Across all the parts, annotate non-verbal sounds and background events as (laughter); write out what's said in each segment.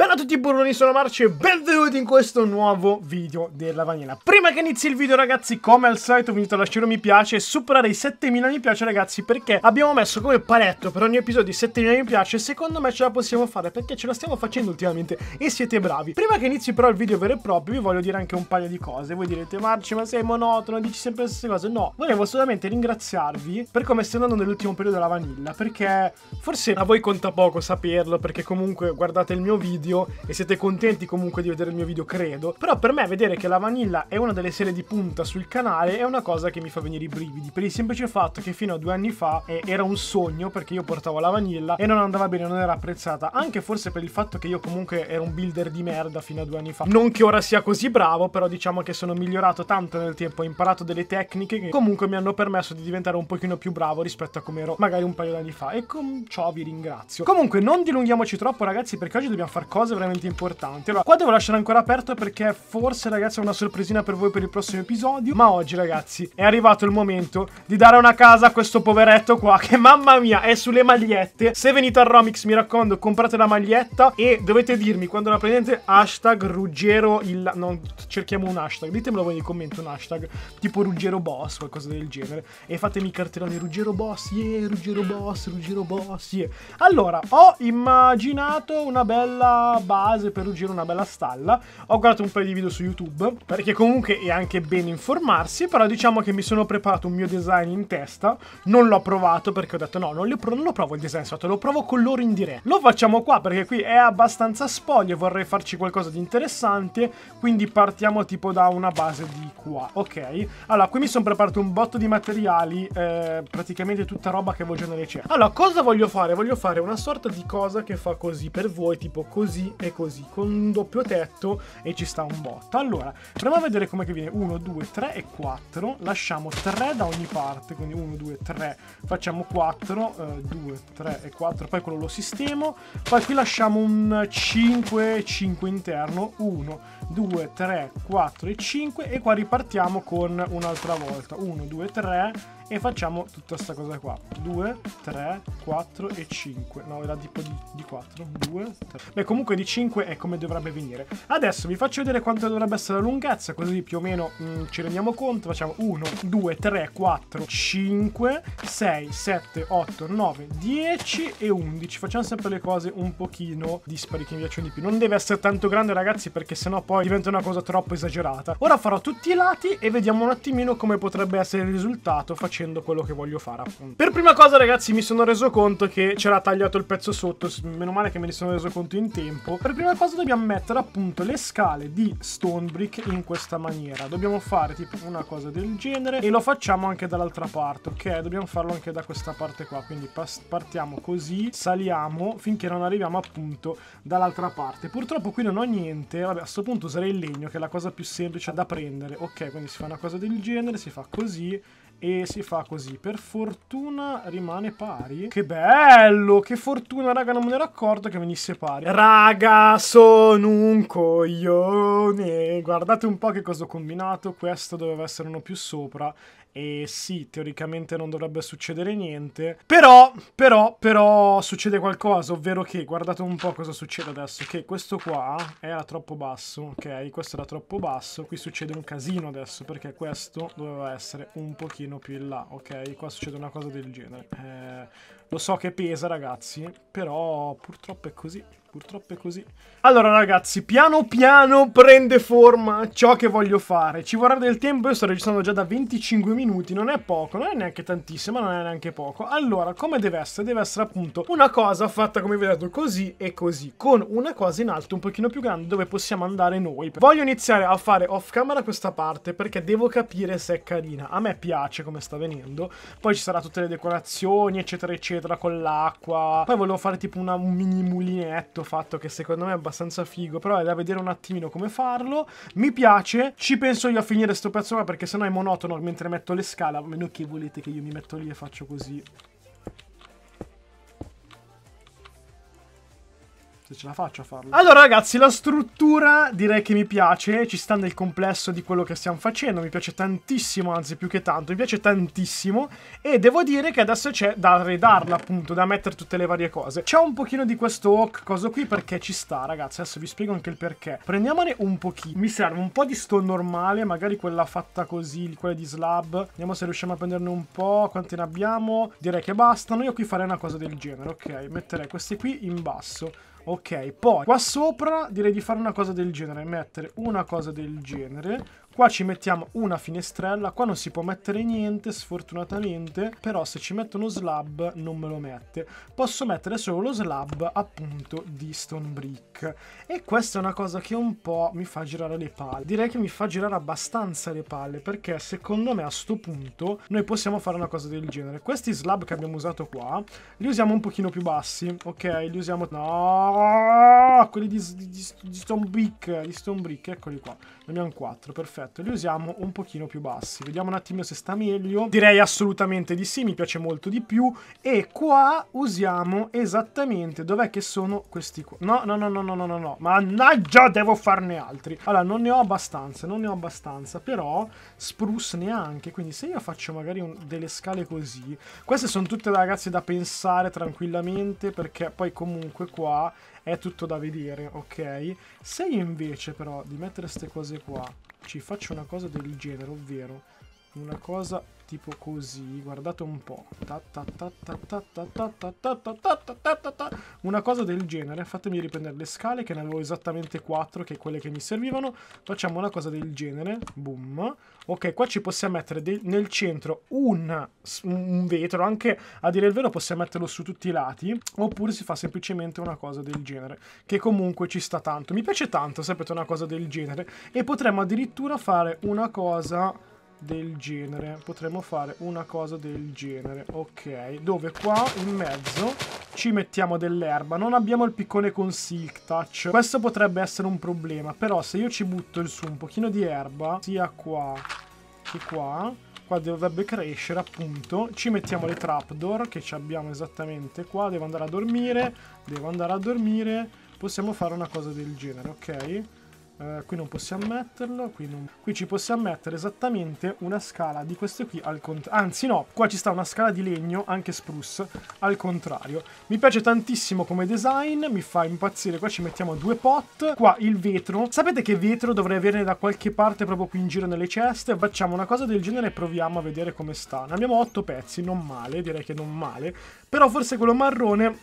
But tutti burroni, sono Marci e benvenuti in questo nuovo video della Vanilla. Prima che inizi il video ragazzi, come al solito vi invito a lasciare un mi piace e superare i 7000 mi piace ragazzi perché abbiamo messo come paletto per ogni episodio i 7000 mi piace e secondo me ce la possiamo fare perché ce la stiamo facendo ultimamente e siete bravi. Prima che inizi però il video vero e proprio vi voglio dire anche un paio di cose. Voi direte Marci ma sei monotono, dici sempre le stesse cose. No, volevo solamente ringraziarvi per come stai andando nell'ultimo periodo della Vanilla perché forse a voi conta poco saperlo perché comunque guardate il mio video e siete contenti comunque di vedere il mio video, credo. Però per me vedere che la Vanilla è una delle serie di punta sul canale è una cosa che mi fa venire i brividi, per il semplice fatto che fino a due anni fa eh, era un sogno perché io portavo la Vanilla e non andava bene, non era apprezzata, anche forse per il fatto che io comunque ero un builder di merda fino a due anni fa. Non che ora sia così bravo, però diciamo che sono migliorato tanto nel tempo, ho imparato delle tecniche che comunque mi hanno permesso di diventare un pochino più bravo rispetto a come ero magari un paio d'anni fa e con ciò vi ringrazio. Comunque non dilunghiamoci troppo ragazzi perché oggi dobbiamo fare cose cosa veramente importante. Allora, qua devo lasciare ancora aperto perché forse ragazzi è una sorpresina per voi per il prossimo episodio, ma oggi ragazzi è arrivato il momento di dare una casa a questo poveretto qua che mamma mia è sulle magliette. Se venite al Romix mi raccomando comprate la maglietta e dovete dirmi quando la prendete hashtag Ruggero il... No, cerchiamo un hashtag, ditemelo voi nei commenti un hashtag tipo Ruggero Boss, qualcosa del genere e fatemi cartellone Ruggero Boss, yeah, Ruggero Boss, Ruggero Boss, yeah. Allora, ho immaginato una bella base per ruggire una bella stalla. Ho guardato un paio di video su YouTube, perché comunque è anche bene informarsi, però diciamo che mi sono preparato un mio design in testa, non l'ho provato perché ho detto no, non, pro- non lo provo il design sotto, lo provo con loro in diretta. Lo facciamo qua perché qui è abbastanza spoglio, vorrei farci qualcosa di interessante, quindi partiamo tipo da una base di qua, ok? Allora, qui mi sono preparato un botto di materiali, eh, praticamente tutta roba che avevo già nelle cerche. Allora, cosa voglio fare? Voglio fare una sorta di cosa che fa così per voi, tipo così, così e così, con un doppio tetto e ci sta un botto. Allora, proviamo a vedere come che viene 1, 2, 3 e 4, lasciamo 3 da ogni parte, quindi 1, 2, 3, facciamo 4, 2, 3 e 4, poi quello lo sistemo, poi qui lasciamo un 5, 5 interno, 1, 2, 3, 4 e 5 e qua ripartiamo con un'altra volta, 1, 2, 3, e facciamo tutta questa cosa qua 2 3 4 e 5 no era tipo di, di 4 2 3 beh comunque di 5 è come dovrebbe venire adesso vi faccio vedere quanto dovrebbe essere la lunghezza così più o meno mh, mm, ci rendiamo conto facciamo 1 2 3 4 5 6 7 8 9 10 e 11 facciamo sempre le cose un pochino dispari che mi piacciono di più non deve essere tanto grande ragazzi perché sennò poi diventa una cosa troppo esagerata ora farò tutti i lati e vediamo un attimino come potrebbe essere il risultato facciamo facendo quello che voglio fare appunto. Per prima cosa ragazzi mi sono reso conto che c'era tagliato il pezzo sotto, meno male che me ne sono reso conto in tempo. Per prima cosa dobbiamo mettere appunto le scale di stone brick in questa maniera. Dobbiamo fare tipo una cosa del genere e lo facciamo anche dall'altra parte, ok? Dobbiamo farlo anche da questa parte qua, quindi partiamo così, saliamo finché non arriviamo appunto dall'altra parte. Purtroppo qui non ho niente, vabbè a questo punto userei il legno che è la cosa più semplice da prendere. Ok, quindi si fa una cosa del genere, si fa così e si fa così. Per fortuna rimane pari. Che bello! Che fortuna, raga, non me ne ero accorto che venisse pari. Raga, sono un coglione! Guardate un po' che cosa ho combinato. Questo doveva essere uno più sopra e sì, teoricamente non dovrebbe succedere niente, però, però, però succede qualcosa, ovvero che, guardate un po' cosa succede adesso, che questo qua era troppo basso, ok, questo era troppo basso, qui succede un casino adesso, perché questo doveva essere un pochino più in là, ok, qua succede una cosa del genere, eh, lo so che pesa ragazzi, però purtroppo è così. Purtroppo è così. Allora ragazzi, piano piano prende forma ciò che voglio fare. Ci vorrà del tempo, io sto registrando già da 25 minuti, non è poco, non è neanche tantissimo, ma non è neanche poco. Allora, come deve essere? Deve essere appunto una cosa fatta come vi ho detto così e così, con una cosa in alto un pochino più grande dove possiamo andare noi. Voglio iniziare a fare off camera questa parte perché devo capire se è carina. A me piace come sta venendo. Poi ci saranno tutte le decorazioni, eccetera, eccetera, con l'acqua. Poi volevo fare tipo una, un mini mulinetto questo fatto che secondo me è abbastanza figo, però è da vedere un attimino come farlo. Mi piace, ci penso io a finire sto pezzo qua perché sennò è monotono mentre metto le scale, a meno che volete che io mi metto lì e faccio così. Se ce la faccio a farlo. Allora ragazzi, la struttura direi che mi piace, ci sta nel complesso di quello che stiamo facendo, mi piace tantissimo, anzi più che tanto, mi piace tantissimo e devo dire che adesso c'è da arredarla appunto, da mettere tutte le varie cose. C'è un pochino di questo oak, cosa qui perché ci sta ragazzi, adesso vi spiego anche il perché. Prendiamone un pochino, mi serve un po' di sto normale, magari quella fatta così, quella di slab, vediamo se riusciamo a prenderne un po', quante ne abbiamo, direi che bastano, io qui farei una cosa del genere, ok, metterei queste qui in basso. Ok, poi qua sopra direi di fare una cosa del genere, mettere una cosa del genere, Qua ci mettiamo una finestrella, qua non si può mettere niente sfortunatamente, però se ci metto uno slab non me lo mette. Posso mettere solo lo slab appunto di stone brick. E questa è una cosa che un po' mi fa girare le palle. Direi che mi fa girare abbastanza le palle perché secondo me a sto punto noi possiamo fare una cosa del genere. Questi slab che abbiamo usato qua li usiamo un pochino più bassi, ok? Li usiamo... No! quelli di, di, di Stone Brick, di Stone Brick, eccoli qua. Ne abbiamo 4, perfetto. Li usiamo un pochino più bassi. Vediamo un attimo se sta meglio. Direi assolutamente di sì, mi piace molto di più. E qua usiamo esattamente... Dov'è che sono questi qua? No, no, no, no, no, no, no, no. Mannaggia, devo farne altri. Allora, non ne ho abbastanza, non ne ho abbastanza. Però spruce neanche. Quindi se io faccio magari un, delle scale così... Queste sono tutte, ragazzi, da pensare tranquillamente. Perché poi comunque qua è tutto da vedere, ok? Se io invece però di mettere queste cose qua ci faccio una cosa del genere, ovvero una cosa tipo così, guardate un po'. Una cosa del genere, fatemi riprendere le scale che ne avevo esattamente 4 che quelle che mi servivano. Facciamo una cosa del genere, boom. Ok, qua ci possiamo mettere nel centro un, un vetro, anche a dire il vero possiamo metterlo su tutti i lati, oppure si fa semplicemente una cosa del genere, che comunque ci sta tanto. Mi piace tanto, sapete, una cosa del genere. E potremmo addirittura fare una cosa del genere potremmo fare una cosa del genere ok dove qua in mezzo ci mettiamo dell'erba non abbiamo il piccone con silk touch questo potrebbe essere un problema però se io ci butto su un pochino di erba sia qua che qua qua dovrebbe crescere appunto ci mettiamo le trapdoor che ci abbiamo esattamente qua devo andare a dormire devo andare a dormire possiamo fare una cosa del genere ok eh, qui non possiamo metterlo, qui, non... qui, ci possiamo mettere esattamente una scala di queste qui al contrario. Anzi no, qua ci sta una scala di legno, anche spruce, al contrario. Mi piace tantissimo come design, mi fa impazzire. Qua ci mettiamo due pot, qua il vetro. Sapete che vetro dovrei averne da qualche parte proprio qui in giro nelle ceste? Facciamo una cosa del genere e proviamo a vedere come sta. Ne abbiamo otto pezzi, non male, direi che non male. Però forse quello marrone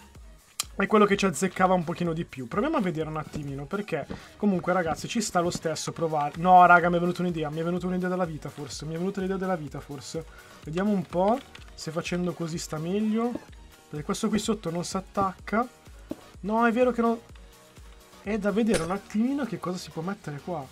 è quello che ci azzeccava un pochino di più. Proviamo a vedere un attimino, perché comunque ragazzi ci sta lo stesso provare. No, raga, mi è venuta un'idea, mi è venuta un'idea della vita forse, mi è venuta l'idea della vita forse. Vediamo un po' se facendo così sta meglio. Perché questo qui sotto non si attacca. No, è vero che non... È da vedere un attimino che cosa si può mettere qua.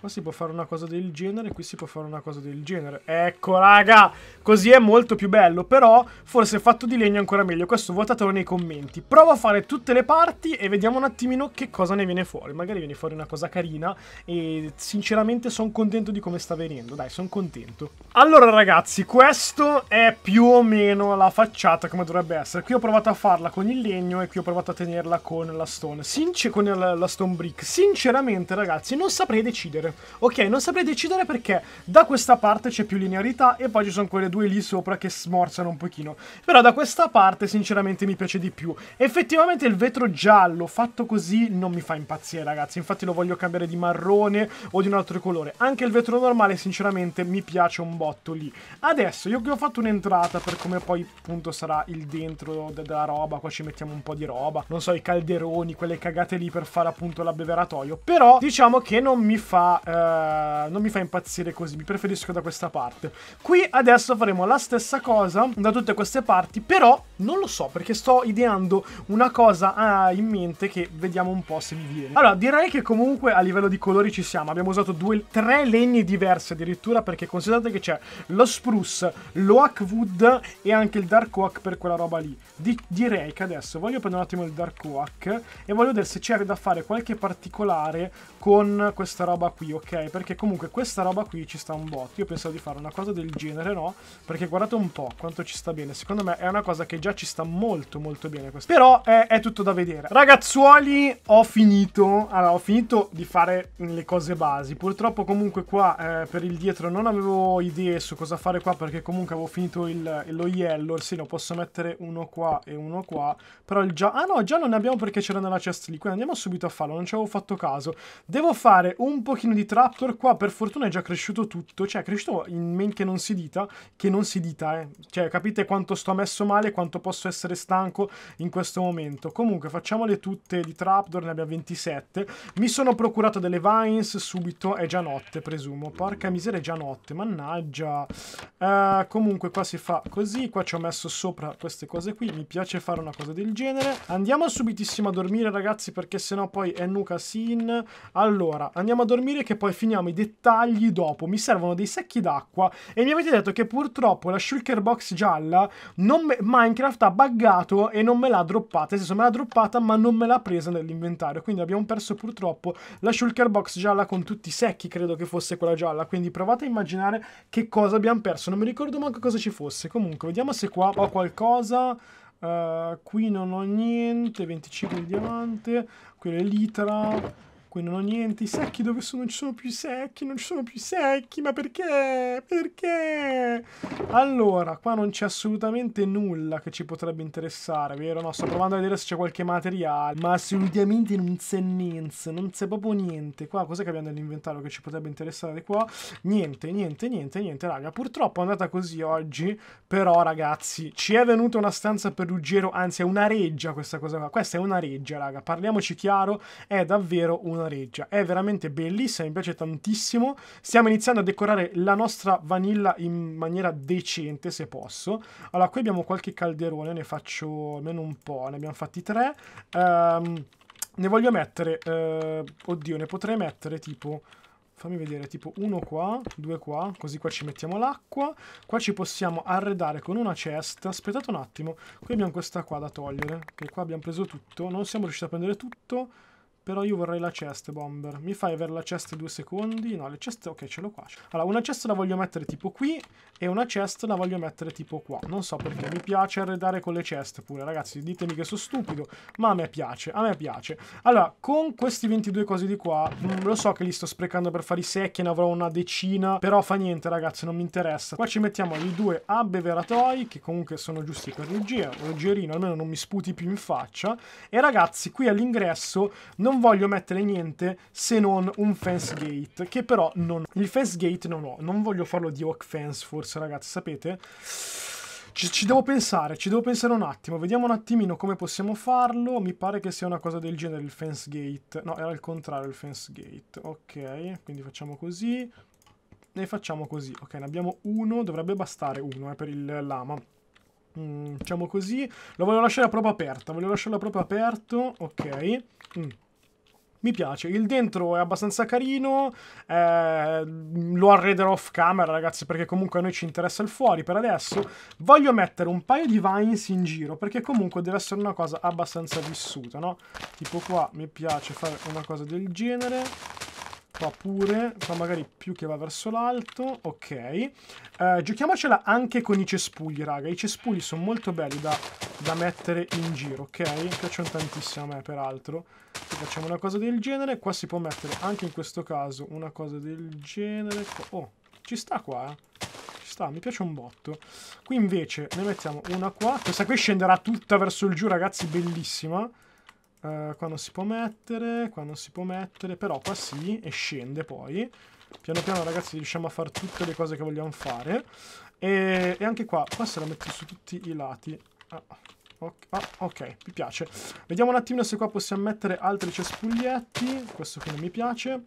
Qua si può fare una cosa del genere, qui si può fare una cosa del genere. Ecco, raga! Così è molto più bello, però forse fatto di legno è ancora meglio. Questo votatelo nei commenti. Provo a fare tutte le parti e vediamo un attimino che cosa ne viene fuori. Magari viene fuori una cosa carina e sinceramente sono contento di come sta venendo. Dai, sono contento. Allora, ragazzi, questo è più o meno la facciata come dovrebbe essere. Qui ho provato a farla con il legno e qui ho provato a tenerla con la stone. Sincer con la, stone brick. Sinceramente, ragazzi, non saprei decidere ok, non saprei decidere perché da questa parte c'è più linearità e poi ci sono quelle due lì sopra che smorzano un pochino. Però da questa parte sinceramente mi piace di più. Effettivamente il vetro giallo fatto così non mi fa impazzire ragazzi, infatti lo voglio cambiare di marrone o di un altro colore. Anche il vetro normale sinceramente mi piace un botto lì. Adesso io che ho fatto un'entrata per come poi appunto sarà il dentro della roba, qua ci mettiamo un po' di roba, non so i calderoni, quelle cagate lì per fare appunto l'abbeveratoio. Però diciamo che non mi fa eh, non mi fa impazzire così, mi preferisco da questa parte. Qui adesso faremo la stessa cosa da tutte queste parti, però non lo so perché sto ideando una cosa eh, in mente che vediamo un po' se mi viene. Allora, direi che comunque a livello di colori ci siamo, abbiamo usato due, tre legni diverse addirittura perché considerate che c'è lo spruce, lo hackwood e anche il dark oak per quella roba lì. Di, direi che adesso voglio prendere un attimo il dark oak e voglio vedere se c'è da fare qualche particolare con questa roba qui ok, perché comunque questa roba qui ci sta un botto. Io pensavo di fare una cosa del genere, no? Perché guardate un po' quanto ci sta bene. Secondo me è una cosa che già ci sta molto molto bene questa. Però è, è tutto da vedere. Ragazzuoli, ho finito. Allora, ho finito di fare le cose basi. Purtroppo comunque qua eh, per il dietro non avevo idee su cosa fare qua perché comunque avevo finito il, lo yellow. Sì, lo posso mettere uno qua e uno qua. Però il già... Ah no, già non ne abbiamo perché c'era nella chest lì. Quindi andiamo subito a farlo. Non ci avevo fatto caso. Devo fare un pochino di di Traptor qua per fortuna è già cresciuto tutto, cioè è cresciuto in men che non si dita, che non si dita, eh. Cioè capite quanto sto messo male, quanto posso essere stanco in questo momento. Comunque facciamole tutte di Traptor, ne abbiamo 27. Mi sono procurato delle vines subito, è già notte presumo, porca miseria è già notte, mannaggia. Uh, comunque qua si fa così, qua ci ho messo sopra queste cose qui, mi piace fare una cosa del genere. Andiamo subitissimo a dormire ragazzi perché sennò poi è nuca sin. Allora, andiamo a dormire e che poi finiamo i dettagli dopo. Mi servono dei secchi d'acqua e mi avete detto che purtroppo la shulker box gialla me... Minecraft ha buggato e non me l'ha droppata. Nel senso me l'ha droppata ma non me l'ha presa nell'inventario. Quindi abbiamo perso purtroppo la shulker box gialla con tutti i secchi, credo che fosse quella gialla. Quindi provate a immaginare che cosa abbiamo perso. Non mi ricordo manco cosa ci fosse. Comunque, vediamo se qua ho qualcosa... Uh, qui non ho niente, 25 di diamante, qui l'elitra, Qui non ho niente, i secchi dove sono? Non ci sono più secchi, non ci sono più secchi, ma perché? Perché? Allora, qua non c'è assolutamente nulla che ci potrebbe interessare, vero? No, sto provando a vedere se c'è qualche materiale, ma assolutamente non c'è niente, non c'è proprio niente. Qua cos'è che abbiamo nell'inventario che ci potrebbe interessare qua? Niente, niente, niente, niente, raga. Purtroppo è andata così oggi, però ragazzi, ci è venuta una stanza per ruggero, anzi è una reggia questa cosa qua. Questa è una reggia, raga, parliamoci chiaro, è davvero una reggia. È veramente bellissima, mi piace tantissimo. Stiamo iniziando a decorare la nostra vanilla in maniera decente, se posso. Allora, qui abbiamo qualche calderone, ne faccio almeno un po', ne abbiamo fatti tre. Um, ne voglio mettere, eh, oddio, ne potrei mettere tipo fammi vedere, tipo uno qua, due qua, così qua ci mettiamo l'acqua, qua ci possiamo arredare con una cesta, aspettate un attimo, qui abbiamo questa qua da togliere, che qua abbiamo preso tutto, non siamo riusciti a prendere tutto, però io vorrei la chest bomber. Mi fai avere la chest due secondi? No, le chest... Ok, ce l'ho qua. Allora, una chest la voglio mettere tipo qui e una chest la voglio mettere tipo qua. Non so perché. Mi piace arredare con le chest pure. Ragazzi, ditemi che sono stupido, ma a me piace. A me piace. Allora, con questi 22 cose di qua, mh, mm, lo so che li sto sprecando per fare i secchi, ne avrò una decina, però fa niente, ragazzi, non mi interessa. Qua ci mettiamo i due abbeveratoi, che comunque sono giusti per ruggero. Ruggerino, almeno non mi sputi più in faccia. E ragazzi, qui all'ingresso... non non voglio mettere niente se non un fence gate, che però non ho. Il fence gate non ho, non voglio farlo di oak fence forse ragazzi, sapete? Ci, ci, devo pensare, ci devo pensare un attimo. Vediamo un attimino come possiamo farlo. Mi pare che sia una cosa del genere il fence gate. No, era il contrario il fence gate. Ok, quindi facciamo così. E facciamo così. Ok, ne abbiamo uno. Dovrebbe bastare uno eh, per il lama. Mm, diciamo così. Lo voglio lasciare proprio prova aperta. Voglio lasciarla proprio aperto. Ok. Mm mi piace. Il dentro è abbastanza carino. Eh, lo arrederò off camera, ragazzi, perché comunque a noi ci interessa il fuori per adesso. Voglio mettere un paio di vines in giro, perché comunque deve essere una cosa abbastanza vissuta, no? Tipo qua mi piace fare una cosa del genere. Qua pure, qua magari più che va verso l'alto, ok. Eh, giochiamocela anche con i cespugli, raga. I cespugli sono molto belli da, da mettere in giro, ok? Mi piacciono tantissimo a me, peraltro facciamo una cosa del genere. Qua si può mettere anche in questo caso una cosa del genere. Oh, ci sta qua, eh? Ci sta, mi piace un botto. Qui invece ne mettiamo una qua. Questa qui scenderà tutta verso il giù, ragazzi, bellissima. Uh, qua non si può mettere, qua non si può mettere, però qua sì, e scende poi. Piano piano, ragazzi, riusciamo a fare tutte le cose che vogliamo fare. E, e anche qua, qua se la metto su tutti i lati. Ah ok, ah, ok, mi piace. Vediamo un attimo se qua possiamo mettere altri cespuglietti, questo qui non mi piace.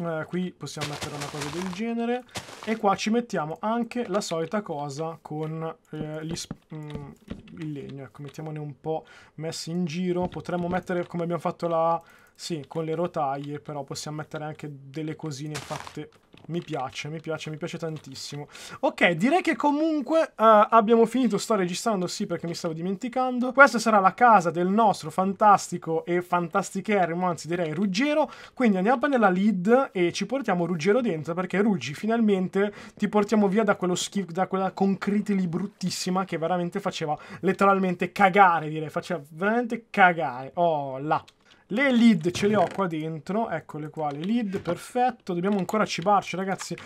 Eh, qui possiamo mettere una cosa del genere e qua ci mettiamo anche la solita cosa con eh, gli, mm, il legno ecco mettiamone un po' messi in giro potremmo mettere come abbiamo fatto la sì con le rotaie però possiamo mettere anche delle cosine fatte mi piace, mi piace, mi piace tantissimo. Ok, direi che comunque uh, abbiamo finito. Sto registrando, sì, perché mi stavo dimenticando. Questa sarà la casa del nostro fantastico e fantasticherrimo, anzi direi Ruggero. Quindi andiamo nella lead e ci portiamo Ruggero dentro, perché Ruggi, finalmente ti portiamo via da quello schifo, da quella concrete lì bruttissima che veramente faceva letteralmente cagare, direi. Faceva veramente cagare. Oh, là. Le lead ce le ho qua dentro, eccole qua, le lead, perfetto, dobbiamo ancora cibarci ragazzi.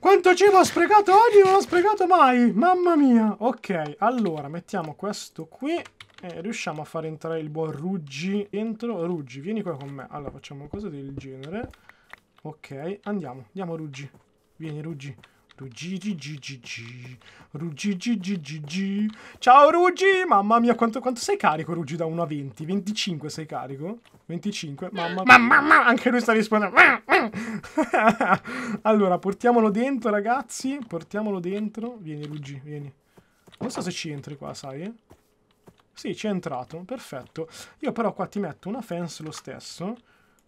Quanto cibo ho sprecato oggi, non ho sprecato mai, mamma mia. Ok, allora mettiamo questo qui e riusciamo a far entrare il buon Ruggi dentro. Ruggi, vieni qua con me, allora facciamo cose del genere. Ok, andiamo, andiamo Ruggi, vieni Ruggi. Ruggigigigigi, ruggigigigigi. Ciao Ruggi, mamma mia, quanto, quanto, sei carico Ruggi da 1 a 20? 25 sei carico? 25, mamma mia. Mamma, anche lui sta rispondendo. (laughs) allora, portiamolo dentro ragazzi, portiamolo dentro. Vieni Ruggi, vieni. Non so se ci entri qua, sai? Sì, ci è entrato, perfetto. Io però qua ti metto una fence lo stesso.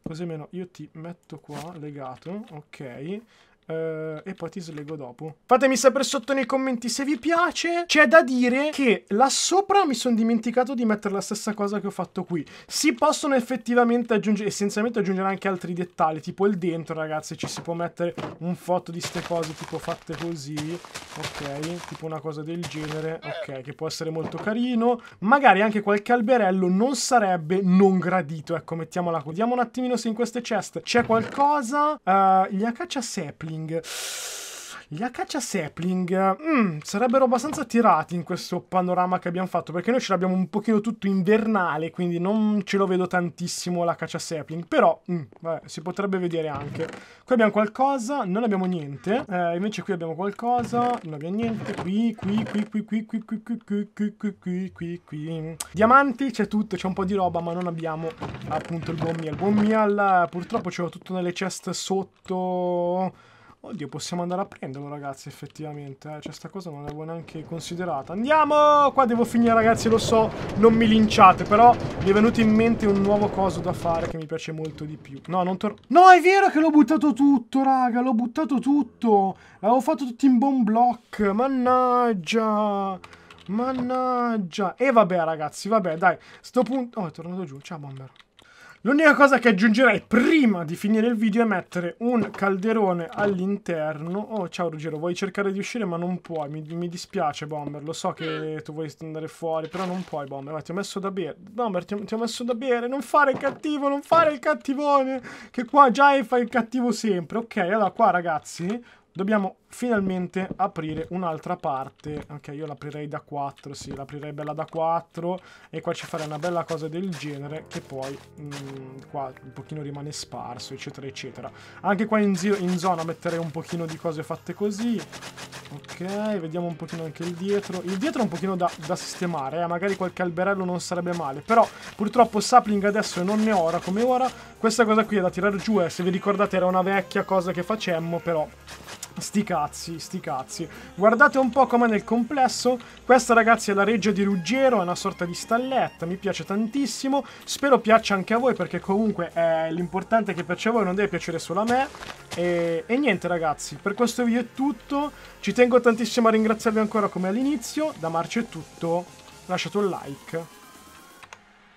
Così meno io ti metto qua legato, ok. Uh, e poi ti slego dopo. Fatemi sapere sotto nei commenti se vi piace. C'è da dire che là sopra mi sono dimenticato di mettere la stessa cosa che ho fatto qui. Si possono effettivamente aggiungere, essenzialmente aggiungere anche altri dettagli, tipo il dentro, ragazzi. Ci si può mettere un foto di ste cose tipo fatte così, ok? Tipo una cosa del genere, ok? Che può essere molto carino. Magari anche qualche alberello non sarebbe non gradito, ecco, mettiamola qui. Vediamo un attimino se in queste chest c'è qualcosa. Uh, gli Acacia Sepli sapling. Gli Acacia Sapling mm, sarebbero abbastanza tirati in questo panorama che abbiamo fatto, perché noi ce l'abbiamo un pochino tutto invernale, quindi non ce lo vedo tantissimo l'Acacia Sapling, però mm, vabbè, si potrebbe vedere anche. Qui abbiamo qualcosa, non abbiamo niente, eh, invece qui abbiamo qualcosa, non abbiamo niente, qui, qui, qui, qui, qui, qui, qui, qui, qui, qui, qui, qui, qui, qui. Diamanti, c'è tutto, c'è un po' di roba, ma non abbiamo appunto il buon meal. Buon meal, purtroppo c'è tutto nelle chest sotto Oddio, possiamo andare a prenderlo, ragazzi, effettivamente. Eh? Cioè, sta cosa non l'avevo neanche considerata. Andiamo! Qua devo finire, ragazzi, lo so, non mi linciate, però mi è venuto in mente un nuovo coso da fare che mi piace molto di più. No, non torno... No, è vero che l'ho buttato tutto, raga, l'ho buttato tutto! L'avevo fatto tutto in bomb block, mannaggia! Mannaggia! E vabbè, ragazzi, vabbè, dai, sto punto... Oh, è tornato giù, ciao, bomber. L'unica cosa che aggiungerei prima di finire il video è mettere un calderone all'interno. Oh, ciao Ruggero, vuoi cercare di uscire ma non puoi. Mi, mi, dispiace, Bomber, lo so che tu vuoi andare fuori, però non puoi, Bomber. Ma ti ho messo da bere. Bomber, ti, ti ho messo da bere. Non fare il cattivo, non fare il cattivone. Che qua già fai il cattivo sempre. Ok, allora qua, ragazzi, Dobbiamo finalmente aprire un'altra parte. Ok, io l'aprirei da 4, sì, l'aprirei bella da 4. E qua ci farei una bella cosa del genere che poi mh, mm, qua un pochino rimane sparso, eccetera, eccetera. Anche qua in, in zona metterei un pochino di cose fatte così. Ok, vediamo un pochino anche il dietro. Il dietro è un pochino da, da sistemare, eh? magari qualche alberello non sarebbe male. Però purtroppo sapling adesso non ne ora come ora. Questa cosa qui è da tirare giù, eh. se vi ricordate era una vecchia cosa che facemmo, però Sti cazzi, sti cazzi. Guardate un po' com'è nel complesso. Questa ragazzi è la reggia di Ruggero, è una sorta di stalletta, mi piace tantissimo. Spero piaccia anche a voi perché comunque è eh, l'importante è che piaccia a voi, non deve piacere solo a me. E, e niente ragazzi, per questo video è tutto. Ci tengo tantissimo a ringraziarvi ancora come all'inizio. Da Marcio è tutto, lasciate un like.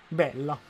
Bella.